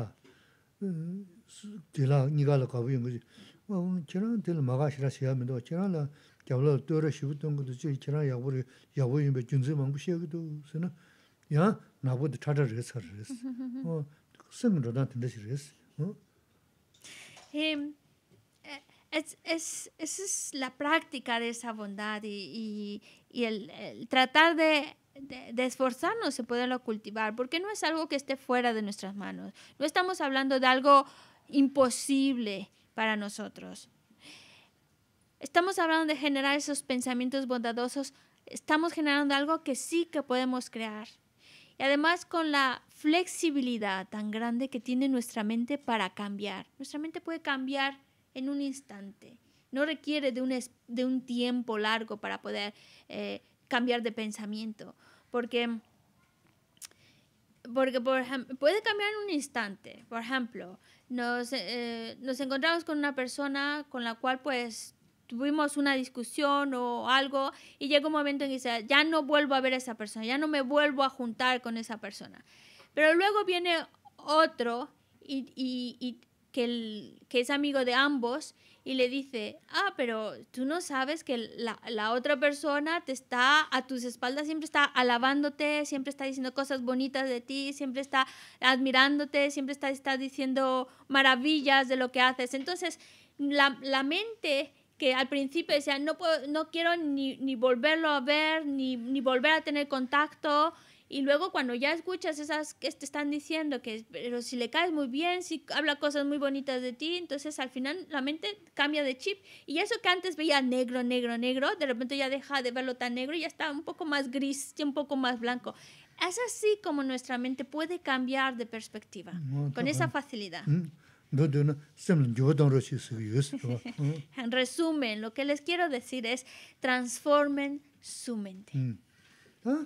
tīlā ngīgā lā kāpu yungu jī, wā wā kīrā ngā tīlā māgā shirā es, esa es la práctica de esa bondad y, el, tratar de, de, esforzarnos en poderlo cultivar, porque no es algo que esté fuera de nuestras manos. No estamos hablando de algo imposible para nosotros. Estamos hablando de generar esos pensamientos bondadosos. Estamos generando algo que sí que podemos crear. Y además con la flexibilidad tan grande que tiene nuestra mente para cambiar. Nuestra mente puede cambiar en un instante. No requiere de un, de un tiempo largo para poder eh, cambiar de pensamiento. Porque, porque por puede cambiar en un instante. Por ejemplo, nos, eh, nos encontramos con una persona con la cual pues tuvimos una discusión o algo y llega un momento en que dice, ya no vuelvo a ver a esa persona, ya no me vuelvo a juntar con esa persona. Pero luego viene otro y, que, es amigo de ambos y le dice, ah, pero tú no sabes que la, otra persona te está a tus espaldas, siempre está alabándote, siempre está diciendo cosas bonitas de ti, siempre está admirándote, siempre está, está diciendo maravillas de lo que haces. Entonces, la, mente que al principio decía, no, no quiero ni, volverlo a ver, ni, ni volver a tener contacto, y luego cuando ya escuchas esas que te están diciendo que, si le caes muy bien, si habla cosas muy bonitas de ti, entonces al final la mente cambia de chip. Y eso que antes veía negro, negro, negro, de repente ya deja de verlo tan negro y ya está un poco más gris y un poco más blanco. Es así como nuestra mente puede cambiar de perspectiva, mm, con esa facilidad. en resumen, lo que les quiero decir es transformen su mente. Mm. Ah,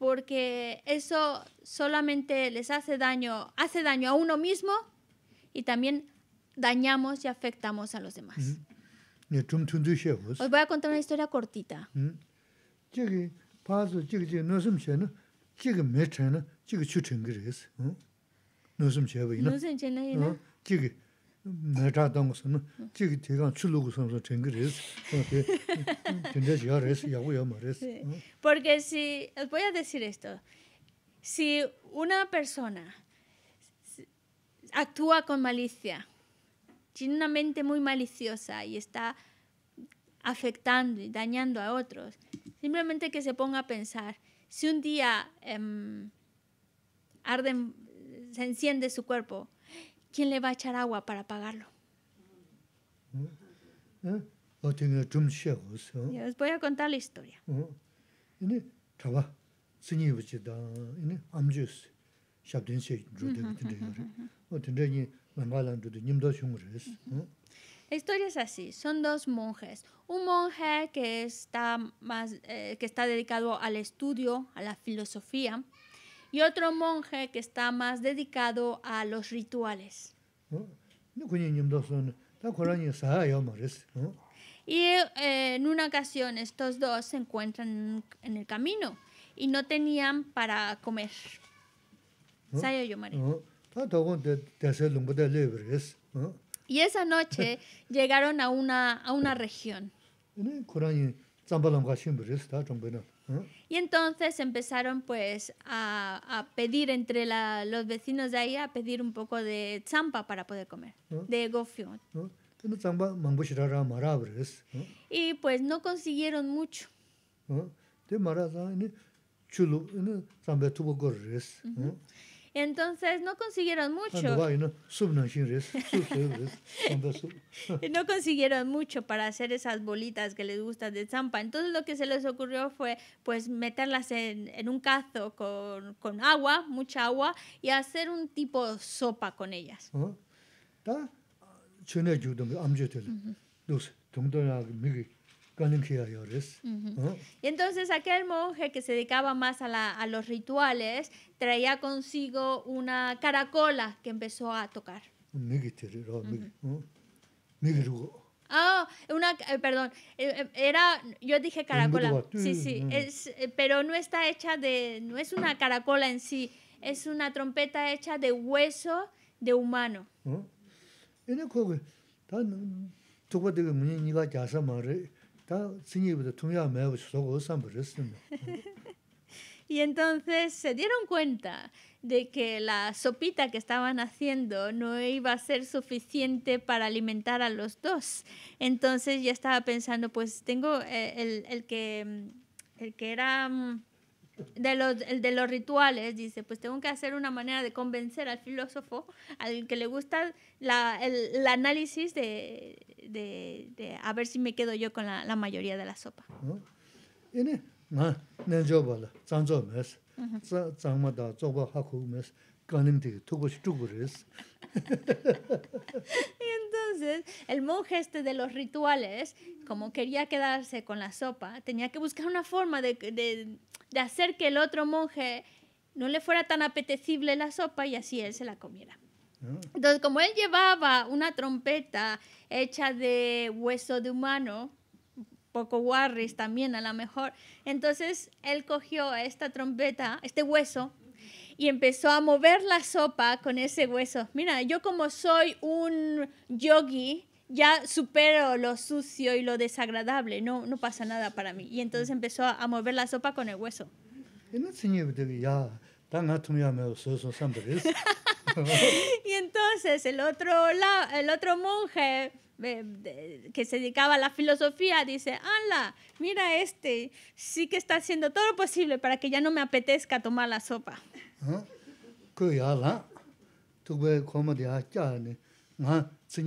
porque eso solamente les hace daño, hace daño a uno mismo y también dañamos y afectamos a los demás. Os voy a contar una historia cortita. No porque si os voy a decir esto si una persona actúa con malicia tiene una mente muy maliciosa y está afectando y dañando a otros simplemente que se ponga a pensar si un día em, arden se enciende su cuerpo ¿quién le va a echar agua para pagarlo? ¿Eh? ¿Eh? Les voy a contar la historia. La historia es así, son dos monjes. Un monje que está, más, eh, que está dedicado al estudio, a la filosofía, y otro monje que está más dedicado a los rituales. Y eh, en una ocasión estos dos se encuentran en el camino y no tenían para comer. Y esa noche llegaron a una, a una región. Y entonces empezaron pues a, pedir entre los vecinos de ahí a pedir un poco de champa para poder comer, de gofio. Y pues no consiguieron mucho. ¿Eh? Entonces no consiguieron ah, mucho. no consiguieron mucho para hacer esas bolitas que les gustan de zampa. Entonces lo que se les ocurrió fue pues meterlas en, un cazo con, agua, mucha agua, y hacer un tipo sopa con ellas. Ah, y entonces aquel monje que se dedicaba más a, la, a, los rituales traía consigo una caracola que empezó a tocar. Ah, una, eh, perdón, eh, eh, era, yo dije caracola, sí, sí, es, pero no está hecha de, no es una caracola en sí, es una trompeta hecha de hueso de humano. Y entonces se dieron cuenta de que la sopita que estaban haciendo no iba a ser suficiente para alimentar a los dos. Entonces ya estaba pensando, pues tengo eh, el, el que, el que era mm, de los, rituales, dice, pues tengo que hacer una manera de convencer al filósofo, al que le gusta el, análisis de, de, a ver si me quedo yo con la, mayoría de la sopa. y entonces el monje este de los rituales, como quería quedarse con la sopa, tenía que buscar una forma de de hacer que el otro monje no le fuera tan apetecible la sopa y así él se la comiera. Mm. Entonces, como él llevaba una trompeta hecha de hueso de humano, poco warris también a lo mejor, entonces él cogió esta trompeta, este hueso, y empezó a mover la sopa con ese hueso. Mira, yo como soy un yogi, ya supero lo sucio y lo desagradable, no, no pasa nada para mí. Y entonces empezó a, mover la sopa con el hueso. y ah, entonces el otro, el otro monje eh, que se dedicaba a la filosofía dice, ala, mira este, sí que está haciendo todo lo posible para que ya no me apetezca tomar la sopa. ¿Ah? Y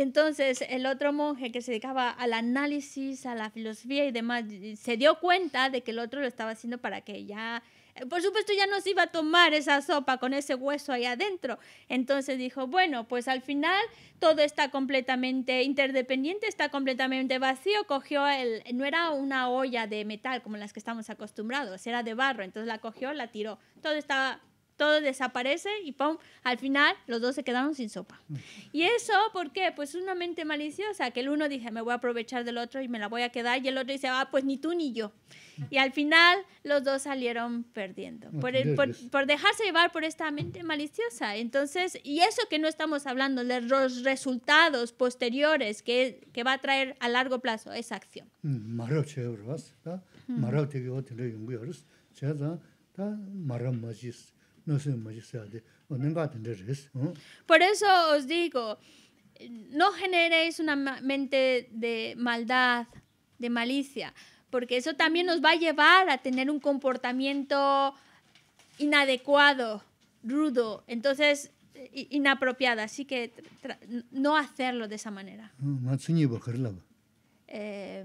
entonces el otro monje que se dedicaba al análisis, a la filosofía y demás, se dio cuenta de que el otro lo estaba haciendo para que ya por supuesto ya no se iba a tomar esa sopa con ese hueso ahí adentro. Entonces dijo, bueno, pues al final todo está completamente interdependiente, está completamente vacío, cogió el, no era una olla de metal como las que estamos acostumbrados, era de barro, entonces la cogió, la tiró, todo estaba todo desaparece y ¡pum! Al final los dos se quedaron sin sopa. ¿Y eso por qué? Pues una mente maliciosa, que el uno dice, me voy a aprovechar del otro y me la voy a quedar, y el otro dice, ah, pues ni tú ni yo. Y al final los dos salieron perdiendo, ah, por, dejarse llevar por esta mente maliciosa. Entonces, y eso que no estamos hablando de los resultados posteriores que, va a traer a largo plazo esa acción. Mm. mm. Por eso os digo, no generéis una mente de maldad, de malicia, porque eso también nos va a llevar a tener un comportamiento inadecuado, rudo, entonces inapropiado, así que no hacerlo de esa manera. Eh,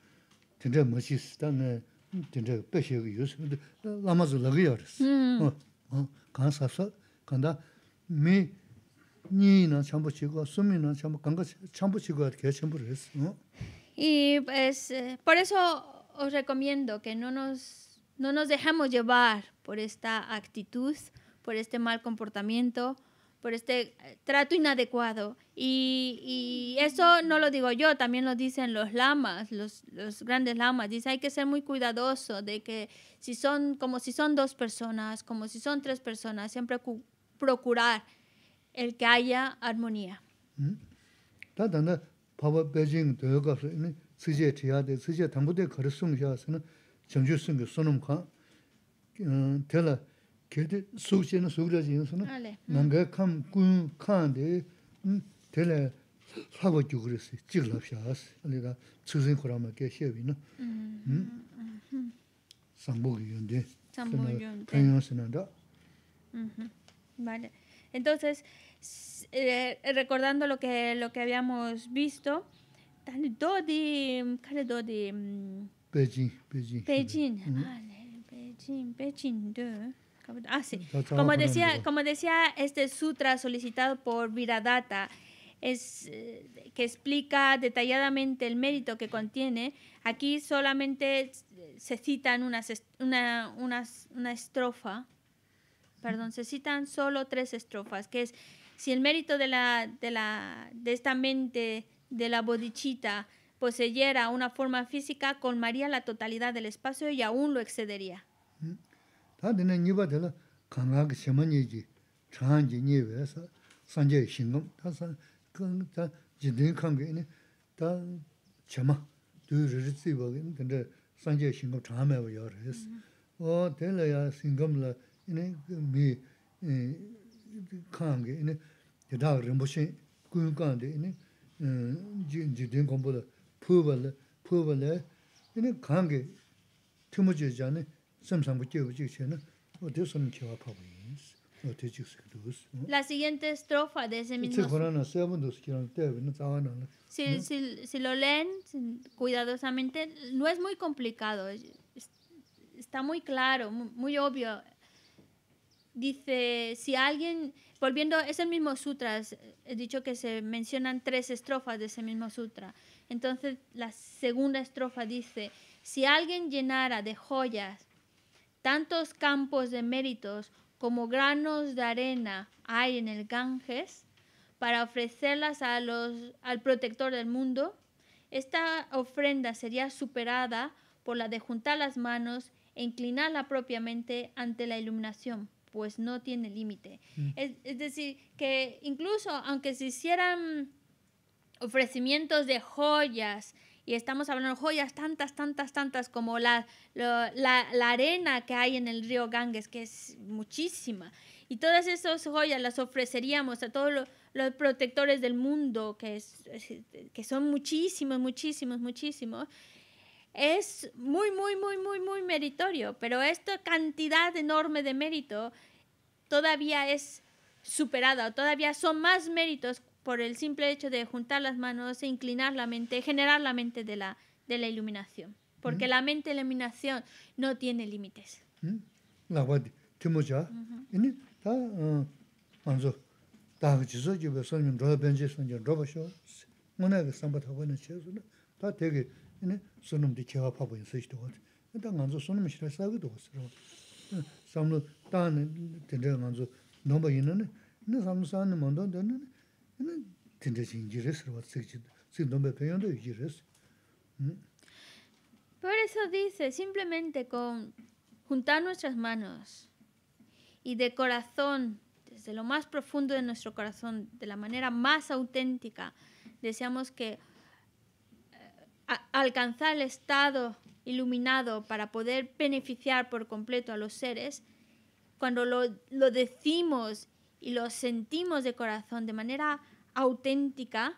Oh. Y pues por eso os recomiendo que no nos no nos dejemos llevar por esta actitud, por este mal comportamiento por este eh, trato inadecuado. Y, y, eso no lo digo yo, también lo dicen los lamas, los, los grandes lamas. Dice, hay que ser muy cuidadoso de que si son, como si son dos personas, como si son tres personas, siempre procurar el que haya armonía. Mm kedi sukche na sukra chi yinsa na nanga kam kun kaan de tela lakwa gyugri si, jiglab shaas aliga tsuksin khurama kya shebi na sambo ki yundi sambo yundi kanyan sinanda vale entonces eh, recordando lo que lo que habíamos visto tani dodi kare dodi Beijing mm. Beijing Beijing mm. vale, Beijing Beijing de Ah, Como decía, este sutra solicitado por Viradatta, es, eh, que explica detalladamente el mérito que contiene. Aquí solamente se citan unas, una, una estrofa, perdón, se citan solo tres estrofas, que es si el mérito de, la, de, la, de esta mente de la bodichita poseyera una forma física, colmaría la totalidad del espacio y aún lo excedería. ātī nā ñiwa tila kāngā ka cha mañi ji chāṅ ji ñi wé sa sāng che xingam tā sa kāng ta jidhīn kāng ka inā tā ca maha tu rā rā tsī bā ga inā tā ndā sāng che xingam mē yā kāng kāng kāng La siguiente estrofa de ese mismo... Si, si, lo leen cuidadosamente, no es muy complicado, está muy claro, muy, muy obvio. Dice, si alguien, volviendo, es el mismo sutra, he dicho que se mencionan tres estrofas de ese mismo sutra. Entonces, la segunda estrofa dice, si alguien llenara de joyas tantos campos de méritos como granos de arena hay en el Ganges, para ofrecerlas al protector del mundo, esta ofrenda sería superada por la de juntar las manos e inclinarla propiamente ante la iluminación, pues no tiene límite. Mm. es, decir, que incluso aunque se hicieran ofrecimientos de joyas, y estamos hablando de joyas tantas, tantas, tantas como la, la, arena que hay en el río Ganges, que es muchísima. Y todas esas joyas las ofreceríamos a todos los, protectores del mundo, que, es, que son muchísimos, muchísimos, muchísimos. Es muy, muy, muy, muy, muy meritorio, pero esta cantidad enorme de mérito todavía es superada, todavía son más méritos por el simple hecho de juntar las manos e inclinar la mente, generar la mente de la, de la iluminación. Porque mm. la mente la iluminación no tiene límites. Mm. Por eso dice, simplemente con juntar nuestras manos y de corazón, desde lo más profundo de nuestro corazón, de la manera más auténtica, deseamos que eh, alcanzar el estado iluminado para poder beneficiar por completo a los seres, cuando lo, lo decimos y lo sentimos de corazón, de manera auténtica,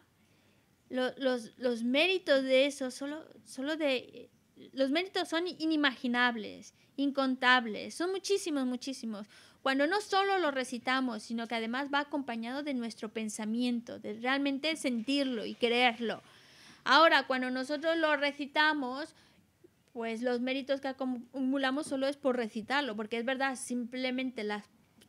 los, los, méritos de eso, solo, solo de... Los méritos son inimaginables, incontables, son muchísimos, muchísimos. Cuando no solo lo recitamos, sino que además va acompañado de nuestro pensamiento, de realmente sentirlo y creerlo. Ahora, cuando nosotros lo recitamos, pues los méritos que acumulamos solo es por recitarlo, porque es verdad, simplemente las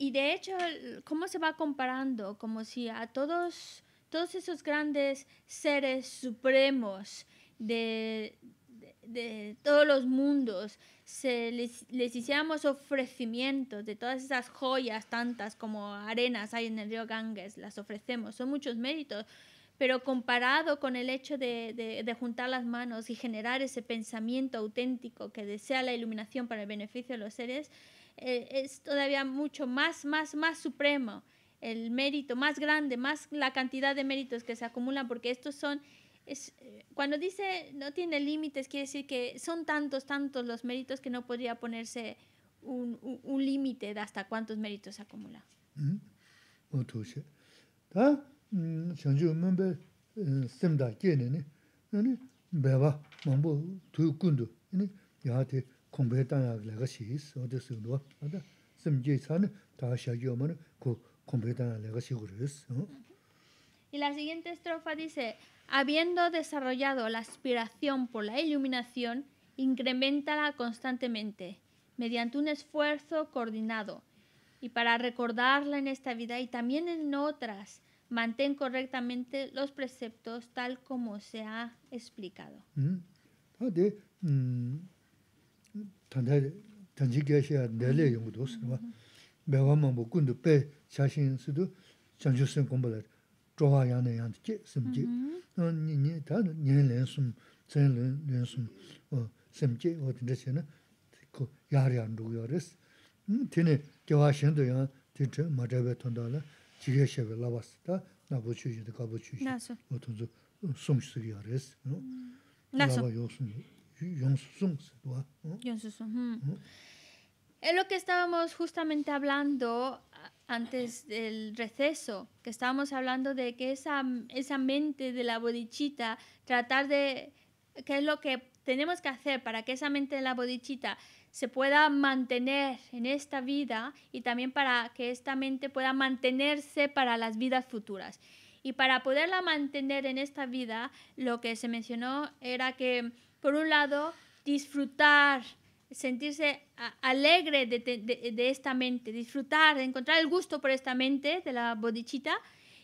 Y de hecho, ¿cómo se va comparando? Como si a todos, todos esos grandes seres supremos de, de todos los mundos, se les, les, hiciéramos ofrecimientos de todas esas joyas tantas como arenas hay en el río Ganges, las ofrecemos, son muchos méritos, pero comparado con el hecho de, juntar las manos y generar ese pensamiento auténtico que desea la iluminación para el beneficio de los seres, eh, es todavía mucho más, más, más supremo el mérito más grande, más la cantidad de méritos que se acumulan, porque estos son eh, cuando dice no tiene límites, quiere decir que son tantos, tantos los méritos que no podría ponerse un, límite de hasta cuántos méritos acumula. y mm-hmm. la siguiente estrofa dice, Habiendo desarrollado la aspiración por la iluminación, incrementala constantemente, mediante un esfuerzo coordinado, y para recordarla en esta vida y también en otras, mantén correctamente los preceptos tal como se ha explicado. Mm-hmm. Ah, tōwa yāne yānti ki sīm ki, nīn lēn sīm, tsēn lēn lēn sīm sīm ki, o tīn tēsi nā yār yāntu ku yārēs. tīn tēwa shēn tō yā, tīn tēn mā jābe tō ndā lā, jīgē shēvē lāwa sītā, nā bōchū shītā, kā Lā antes del receso, que estábamos hablando de que esa, esa mente de la bodichita, tratar de qué es lo que tenemos que hacer para que esa mente de la bodichita se pueda mantener en esta vida y también para que esta mente pueda mantenerse para las vidas futuras. Y para poderla mantener en esta vida, lo que se mencionó era que, por un lado, disfrutar sentirse alegre de, de, esta mente, disfrutar, encontrar el gusto por esta mente de la bodichita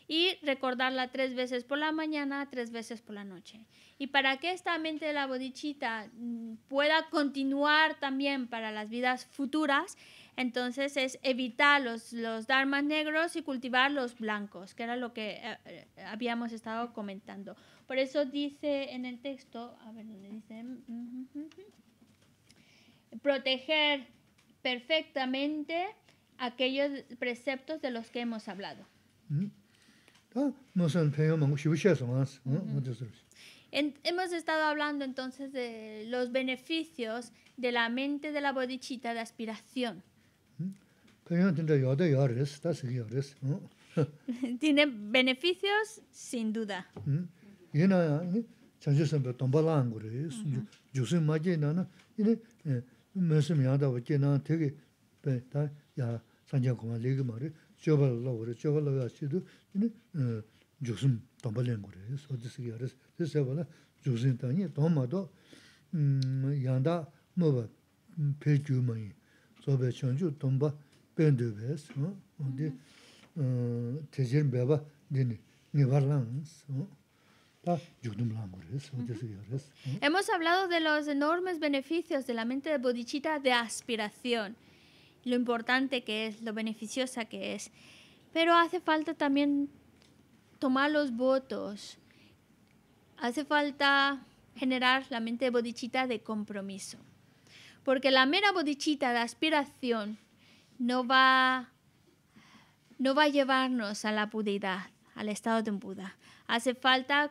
y recordarla tres veces por la mañana, tres veces por la noche. Y para que esta mente de la bodichita mm, pueda continuar también para las vidas futuras, entonces es evitar los, los dharmas negros y cultivar los blancos, que era lo que eh, eh, habíamos estado comentando. Por eso dice en el texto, a ver, dice? Mm, mm, proteger perfectamente aquellos preceptos de los que hemos hablado. Mm-hmm. Ah, hemos estado hablando entonces de los beneficios de la mente de la bodichita de aspiración. Mm-hmm. Tiene beneficios sin duda. Uh mēsīm yāndā wā jī nāng tēki bē tā yā sāngyā kumā līgī mā rī chōpa lā wā rī, chōpa lā wā sī tū jīni jūksīm tōmba lēng gu rī, sō tī sī kī yā rī sī sē wā lā jūksīm 네 yī tōma mō bā mā yī sō bē tōmba bēn bē bā sī Ah. Hemos hablado de los enormes beneficios de la mente de de aspiración, lo importante que es, lo beneficiosa que es. Pero hace falta también tomar los votos. Hace falta generar la mente de de compromiso. Porque la mera bodichita de aspiración no va, no va a llevarnos a la pudidad, al estado de un Buda. Hace falta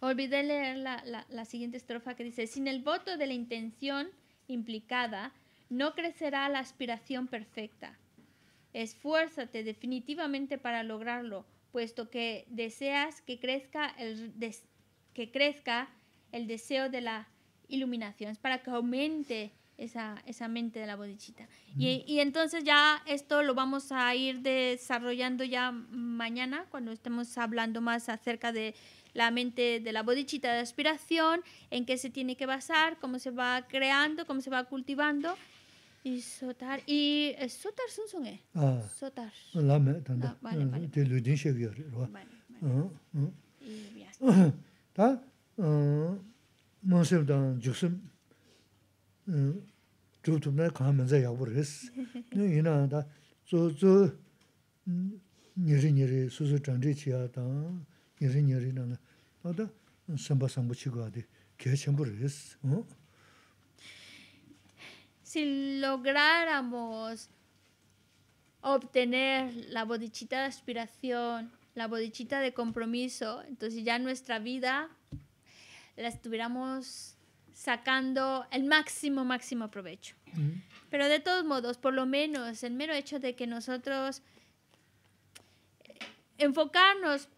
olvidé leer la, siguiente estrofa que dice, sin el voto de la intención implicada, no crecerá la aspiración perfecta. Esfuérzate definitivamente para lograrlo, puesto que deseas que crezca el, que crezca el deseo de la iluminación, es para que aumente esa, esa mente de la bodichita. Mm. Y, y, entonces ya esto lo vamos a ir desarrollando ya mañana, cuando estemos hablando más acerca de, la mente de la bodichita de aspiración, en qué se tiene que basar, cómo se va creando, cómo se va cultivando. Y sotar, y eh, sotar son son eh. Ah, sotar. La me, tanda. Ah, vale, ah, vale. Te lo dije yo, ¿no? Vale, vale. Ah, y ya. No se dan, yo sé. Tú tú me comen es. y nada, zo zo nyeri, ri su su si lográramos obtener la bodichita de aspiración, la bodichita de compromiso, entonces ya nuestra vida la estuviéramos sacando el máximo, máximo provecho. Pero de todos modos, por lo menos el mero hecho de que nosotros enfocarnos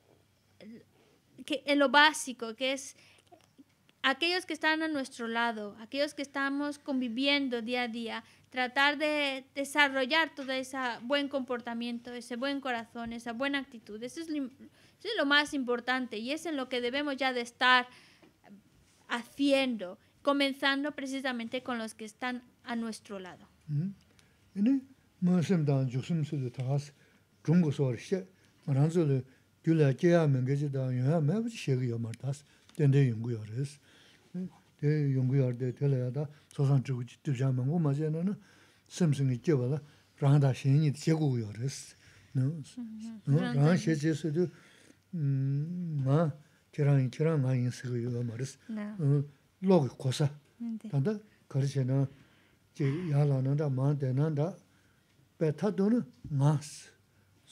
que, en lo básico, que es aquellos que están a nuestro lado, aquellos que estamos conviviendo día a día, tratar de desarrollar todo ese buen comportamiento, ese buen corazón, esa buena actitud. Eso es, lo, más importante y es en lo que debemos ya de estar haciendo, comenzando precisamente con los que están a nuestro lado. gyula kyaya mengeze da yunga mabuzi shegi yo martas, dende yungu yo res. De yungu yo de tela ya da sosan chugu dibzhaa mangu maze na na simsingi kyeba la rahan da shenyi chegu yo res. Rahan she che se du mm, sigi Logi kosa. Tanda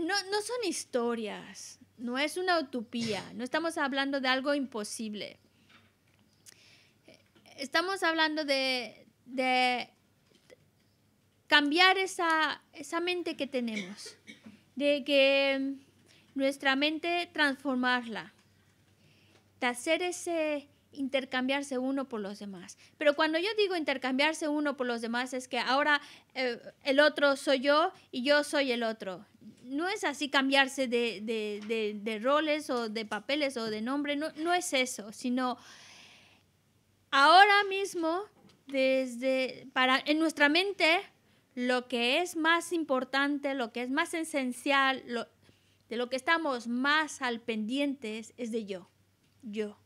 no, son historias, no es una utopía, no estamos hablando de algo imposible. Estamos hablando de, cambiar esa, esa mente que tenemos, de que nuestra mente transformarla, de hacer ese intercambiarse uno por los demás. Pero cuando yo digo intercambiarse uno por los demás es que ahora eh, el otro soy yo y yo soy el otro no es así cambiarse de, roles o de papeles o de nombre, no, es eso, sino ahora mismo, desde, para, en nuestra mente, lo que es más importante, lo que es más esencial, de lo que estamos más al pendientes es de yo, yo.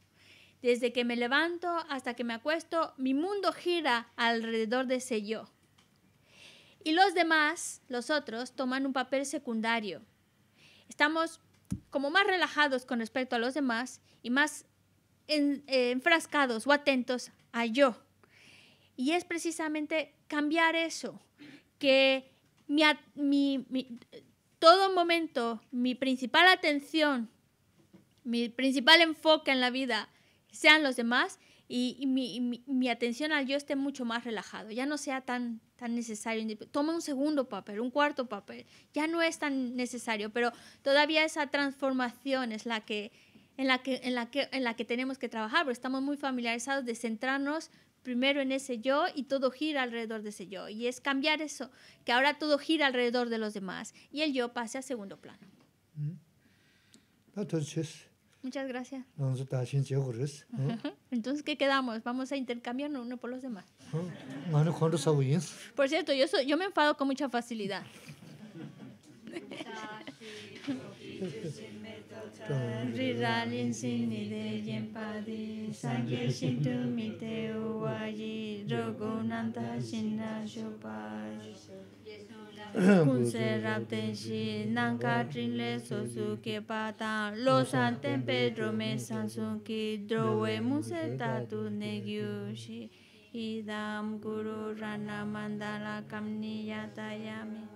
Desde que me levanto hasta que me acuesto, mi mundo gira alrededor de ese yo. Y los demás, los otros, toman un papel secundario. Estamos como más relajados con respecto a los demás y más eh, enfrascados o atentos a yo. Y es precisamente cambiar eso, que todo momento mi principal atención, mi principal enfoque en la vida sean los demás y, mi, mi, atención al yo esté mucho más relajado, ya no sea tan, tan necesario. Toma un segundo papel, un cuarto papel, ya no es tan necesario, pero todavía esa transformación es la que, en, la que, en, la que, en la que tenemos que trabajar, porque estamos muy familiarizados de centrarnos primero en ese yo y todo gira alrededor de ese yo. Y es cambiar eso, que ahora todo gira alrededor de los demás y el yo pase a segundo plano. Mm. Entonces, Muchas gracias. Entonces, ¿qué quedamos? Vamos a intercambiarnos uno por los demás. Por cierto, yo, yo me enfado con mucha facilidad. Ah, Riralin sin ide yen padi Sangye sin tu mite uwaji Rogunanta sinna shopai Kunse rapten shi nanka trinle sosu ke pata Lo santen pedro me sansun ki Drowe muse tatu negyu shi Idam guru rana mandala kamni yatayami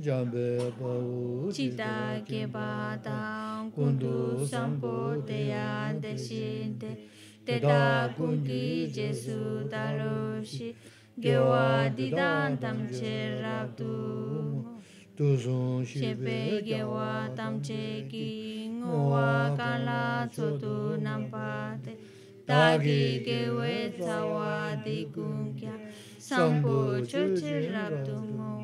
jambe bau kundu sampo te yan de shin jesu taro shi gewa di dan tam che rab sampo mo